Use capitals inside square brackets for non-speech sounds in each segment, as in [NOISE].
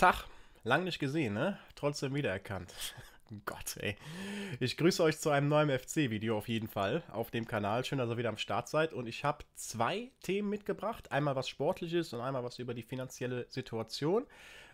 Tag, lang nicht gesehen, ne? Trotzdem wiedererkannt. [LAUGHS] Gott, ey. Ich grüße euch zu einem neuen FC-Video auf jeden Fall auf dem Kanal. Schön, dass ihr wieder am Start seid. Und ich habe zwei Themen mitgebracht. Einmal was Sportliches und einmal was über die finanzielle Situation.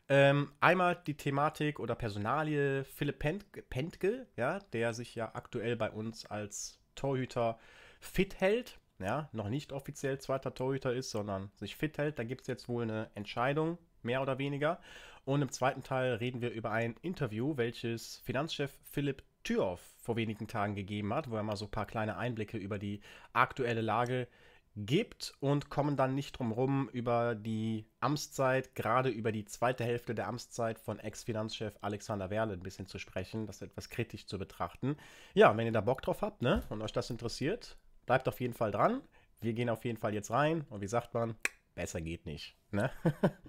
Ähm, einmal die Thematik oder Personalie Philipp Pentke, ja, der sich ja aktuell bei uns als Torhüter fit hält. Ja, noch nicht offiziell zweiter Torhüter ist, sondern sich fit hält. Da gibt es jetzt wohl eine Entscheidung, mehr oder weniger. Und im zweiten Teil reden wir über ein Interview, welches Finanzchef Philipp Türoff vor wenigen Tagen gegeben hat, wo er mal so ein paar kleine Einblicke über die aktuelle Lage gibt und kommen dann nicht drum rum über die Amtszeit, gerade über die zweite Hälfte der Amtszeit von Ex-Finanzchef Alexander Werle ein bisschen zu sprechen, das etwas kritisch zu betrachten. Ja, wenn ihr da Bock drauf habt, ne, und euch das interessiert, bleibt auf jeden Fall dran. Wir gehen auf jeden Fall jetzt rein und wie sagt man, besser geht nicht, ne? [LAUGHS]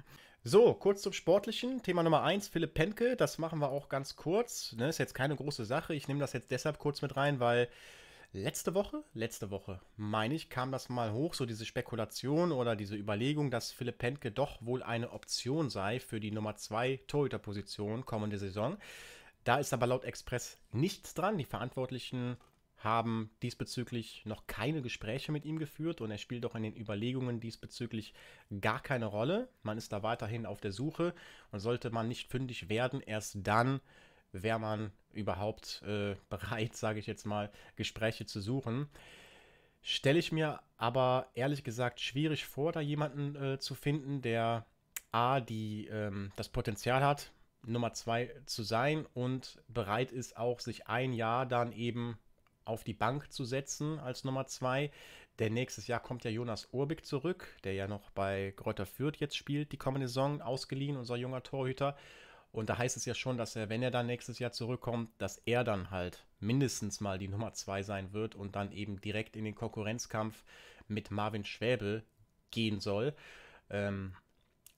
So, kurz zum Sportlichen. Thema Nummer 1, Philipp Penke. Das machen wir auch ganz kurz. Ne, ist jetzt keine große Sache. Ich nehme das jetzt deshalb kurz mit rein, weil letzte Woche, letzte Woche, meine ich, kam das mal hoch, so diese Spekulation oder diese Überlegung, dass Philipp Pentke doch wohl eine Option sei für die Nummer 2 Torhüterposition kommende Saison. Da ist aber laut Express nichts dran. Die Verantwortlichen haben diesbezüglich noch keine Gespräche mit ihm geführt und er spielt auch in den Überlegungen diesbezüglich gar keine Rolle. Man ist da weiterhin auf der Suche und sollte man nicht fündig werden, erst dann wäre man überhaupt äh, [LAUGHS] bereit, sage ich jetzt mal, Gespräche zu suchen. Stelle ich mir aber ehrlich gesagt schwierig vor, da jemanden äh, zu finden, der A, die ähm, das Potenzial hat, Nummer zwei zu sein und bereit ist, auch sich ein Jahr dann eben auf die Bank zu setzen als Nummer zwei. Denn nächstes Jahr kommt ja Jonas Urbig zurück, der ja noch bei Greuther Fürth jetzt spielt, die kommende Saison, ausgeliehen, unser junger Torhüter. Und da heißt es ja schon, dass er, wenn er dann nächstes Jahr zurückkommt, dass er dann halt mindestens mal die Nummer zwei sein wird und dann eben direkt in den Konkurrenzkampf mit Marvin Schwäbel gehen soll. Ähm,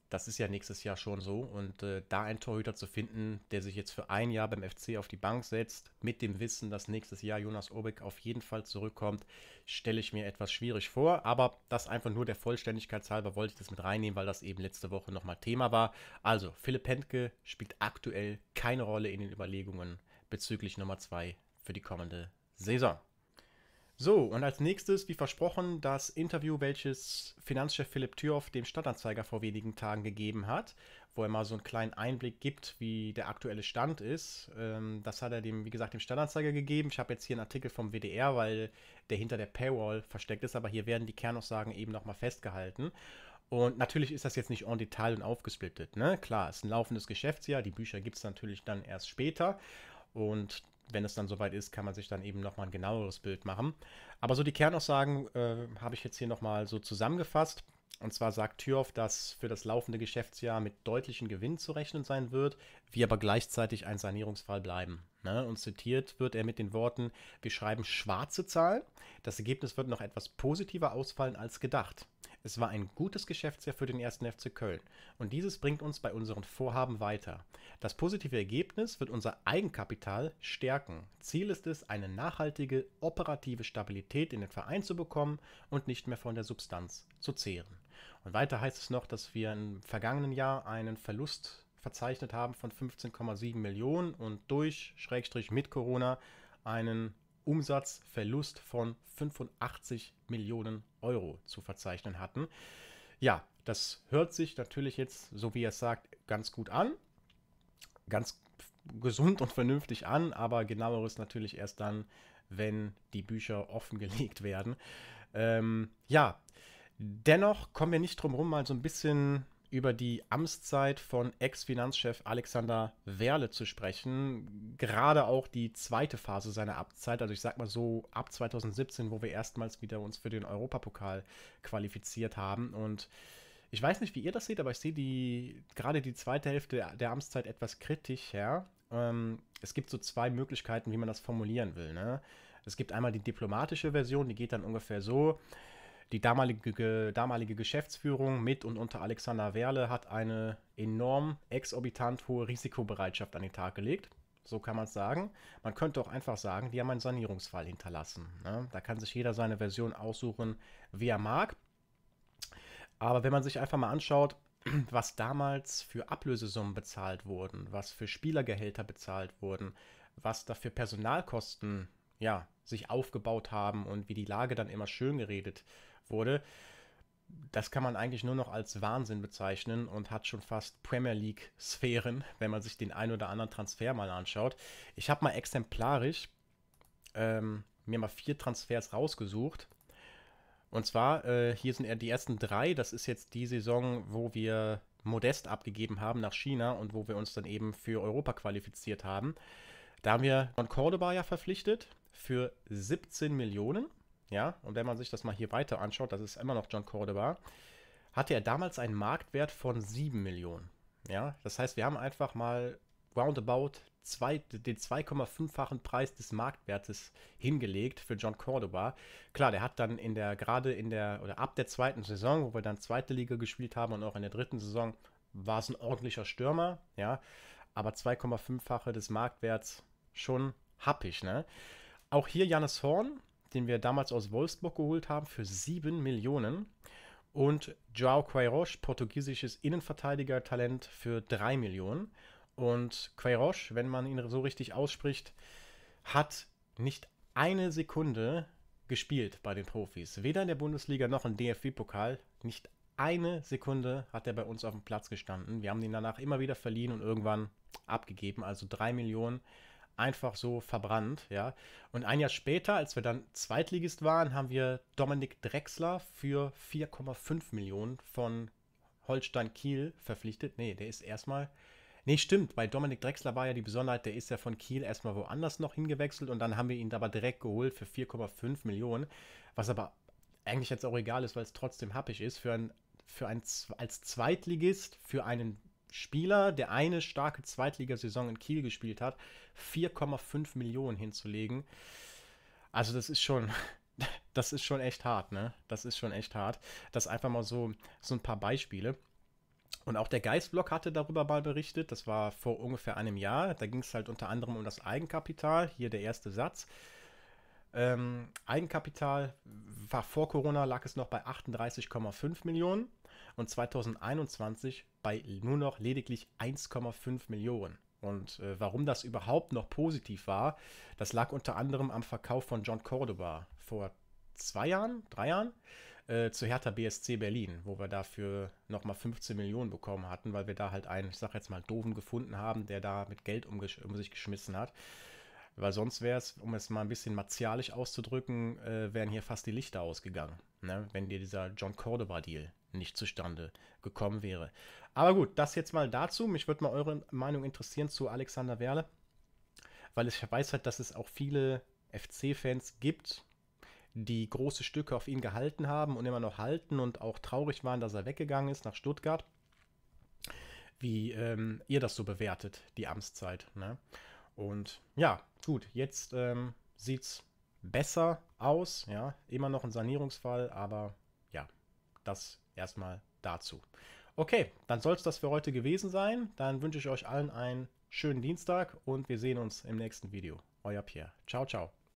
das ist ja nächstes Jahr schon so. Und äh, da einen Torhüter zu finden, der sich jetzt für ein Jahr beim FC auf die Bank setzt, mit dem Wissen, dass nächstes Jahr Jonas Obeck auf jeden Fall zurückkommt, stelle ich mir etwas schwierig vor. Aber das einfach nur der Vollständigkeit halber wollte ich das mit reinnehmen, weil das eben letzte Woche nochmal Thema war. Also, Philipp Hentke spielt aktuell keine Rolle in den Überlegungen bezüglich Nummer 2 für die kommende Saison. So, und als nächstes, wie versprochen, das Interview, welches Finanzchef Philipp Thürhoff dem Stadtanzeiger vor wenigen Tagen gegeben hat, wo er mal so einen kleinen Einblick gibt, wie der aktuelle Stand ist. Ähm, das hat er dem, wie gesagt, dem Stadtanzeiger gegeben. Ich habe jetzt hier einen Artikel vom WDR, weil der hinter der Paywall versteckt ist, aber hier werden die Kernaussagen eben nochmal festgehalten. Und natürlich ist das jetzt nicht en Detail und aufgesplittet. Ne? Klar, es ist ein laufendes Geschäftsjahr, die Bücher gibt es natürlich dann erst später. Und wenn es dann soweit ist, kann man sich dann eben nochmal ein genaueres Bild machen. Aber so die Kernaussagen äh, habe ich jetzt hier nochmal so zusammengefasst. Und zwar sagt Thürhoff, dass für das laufende Geschäftsjahr mit deutlichen Gewinnen zu rechnen sein wird, wir aber gleichzeitig ein Sanierungsfall bleiben. Ne? Und zitiert wird er mit den Worten, wir schreiben schwarze Zahlen, das Ergebnis wird noch etwas positiver ausfallen als gedacht. Es war ein gutes Geschäftsjahr für den ersten FC Köln und dieses bringt uns bei unseren Vorhaben weiter. Das positive Ergebnis wird unser Eigenkapital stärken. Ziel ist es, eine nachhaltige operative Stabilität in den Verein zu bekommen und nicht mehr von der Substanz zu zehren. Und weiter heißt es noch, dass wir im vergangenen Jahr einen Verlust verzeichnet haben von 15,7 Millionen und durch Schrägstrich mit Corona einen Umsatzverlust von 85 Millionen Euro zu verzeichnen hatten. Ja, das hört sich natürlich jetzt, so wie er es sagt, ganz gut an, ganz gesund und vernünftig an, aber genaueres natürlich erst dann, wenn die Bücher offengelegt werden. Ähm, ja, dennoch kommen wir nicht drum herum, mal so ein bisschen über die Amtszeit von Ex-Finanzchef Alexander Werle zu sprechen. Gerade auch die zweite Phase seiner Abzeit, also ich sag mal so ab 2017, wo wir erstmals wieder uns für den Europapokal qualifiziert haben. Und ich weiß nicht, wie ihr das seht, aber ich sehe die, gerade die zweite Hälfte der, der Amtszeit etwas kritisch her. Ähm, es gibt so zwei Möglichkeiten, wie man das formulieren will. Ne? Es gibt einmal die diplomatische Version, die geht dann ungefähr so die damalige, damalige Geschäftsführung mit und unter Alexander Werle hat eine enorm exorbitant hohe Risikobereitschaft an den Tag gelegt. So kann man es sagen. Man könnte auch einfach sagen, die haben einen Sanierungsfall hinterlassen. Ne? Da kann sich jeder seine Version aussuchen, wie er mag. Aber wenn man sich einfach mal anschaut, [CLEARS THROAT] was damals für Ablösesummen bezahlt wurden, was für Spielergehälter bezahlt wurden, was da für Personalkosten ja, sich aufgebaut haben und wie die Lage dann immer schön geredet wurde. Das kann man eigentlich nur noch als Wahnsinn bezeichnen und hat schon fast Premier League-Sphären, wenn man sich den ein oder anderen Transfer mal anschaut. Ich habe mal exemplarisch ähm, mir mal vier Transfers rausgesucht. Und zwar, äh, hier sind ja die ersten drei. Das ist jetzt die Saison, wo wir Modest abgegeben haben nach China und wo wir uns dann eben für Europa qualifiziert haben. Da haben wir John Cordoba ja verpflichtet, für 17 Millionen. Ja, und wenn man sich das mal hier weiter anschaut, das ist immer noch John Cordoba, hatte er damals einen Marktwert von 7 Millionen. Ja, das heißt, wir haben einfach mal roundabout zwei, den 2,5-fachen Preis des Marktwertes hingelegt für John Cordoba. Klar, der hat dann in der, gerade in der, oder ab der zweiten Saison, wo wir dann zweite Liga gespielt haben und auch in der dritten Saison, war es ein ordentlicher Stürmer, ja, aber 2,5-fache des Marktwerts schon happig, ne? Auch hier Janis Horn, den wir damals aus Wolfsburg geholt haben, für 7 Millionen. Und João Queiroz, portugiesisches Innenverteidiger-Talent, für 3 Millionen. Und Queiroz, wenn man ihn so richtig ausspricht, hat nicht eine Sekunde gespielt bei den Profis. Weder in der Bundesliga noch im DFB-Pokal. Nicht eine Sekunde hat er bei uns auf dem Platz gestanden. Wir haben ihn danach immer wieder verliehen und irgendwann abgegeben. Also 3 Millionen einfach so verbrannt, ja. Und ein Jahr später, als wir dann Zweitligist waren, haben wir Dominik Drexler für 4,5 Millionen von Holstein Kiel verpflichtet. Nee, der ist erstmal. Nee, stimmt. Bei Dominik Drexler war ja die Besonderheit, der ist ja von Kiel erstmal woanders noch hingewechselt und dann haben wir ihn aber direkt geholt für 4,5 Millionen. Was aber eigentlich jetzt auch egal ist, weil es trotzdem happig ist. Für ein, für ein, als Zweitligist, für einen Spieler, der eine starke Zweitligasaison in Kiel gespielt hat, 4,5 Millionen hinzulegen. Also das ist schon, [LAUGHS] das ist schon echt hart, ne? Das ist schon echt hart. Das einfach mal so, so ein paar Beispiele. Und auch der Geistblock hatte darüber mal berichtet, das war vor ungefähr einem Jahr. Da ging es halt unter anderem um das Eigenkapital, hier der erste Satz. Ähm, Eigenkapital war vor Corona, lag es noch bei 38,5 Millionen und 2021 bei nur noch lediglich 1,5 Millionen. Und äh, warum das überhaupt noch positiv war, das lag unter anderem am Verkauf von John Cordoba vor zwei Jahren, drei Jahren äh, zu Hertha BSC Berlin, wo wir dafür nochmal 15 Millionen bekommen hatten, weil wir da halt einen, ich sag jetzt mal, Doofen gefunden haben, der da mit Geld um, um sich geschmissen hat. Weil sonst wäre es, um es mal ein bisschen martialisch auszudrücken, äh, wären hier fast die Lichter ausgegangen, ne? wenn dir dieser John Cordoba-Deal nicht zustande gekommen wäre. Aber gut, das jetzt mal dazu. Mich würde mal eure Meinung interessieren zu Alexander Werle, weil ich weiß halt, dass es auch viele FC-Fans gibt, die große Stücke auf ihn gehalten haben und immer noch halten und auch traurig waren, dass er weggegangen ist nach Stuttgart. Wie ähm, ihr das so bewertet, die Amtszeit. Ne? Und ja, gut, jetzt ähm, sieht es besser aus. Ja, immer noch ein Sanierungsfall, aber ja, das erstmal dazu. Okay, dann soll es das für heute gewesen sein. Dann wünsche ich euch allen einen schönen Dienstag und wir sehen uns im nächsten Video. Euer Pierre. Ciao, ciao.